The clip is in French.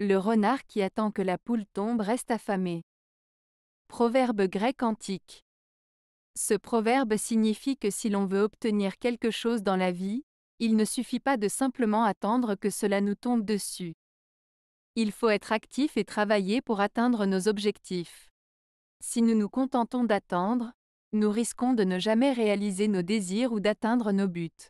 Le renard qui attend que la poule tombe reste affamé. Proverbe grec antique. Ce proverbe signifie que si l'on veut obtenir quelque chose dans la vie, il ne suffit pas de simplement attendre que cela nous tombe dessus. Il faut être actif et travailler pour atteindre nos objectifs. Si nous nous contentons d'attendre, nous risquons de ne jamais réaliser nos désirs ou d'atteindre nos buts.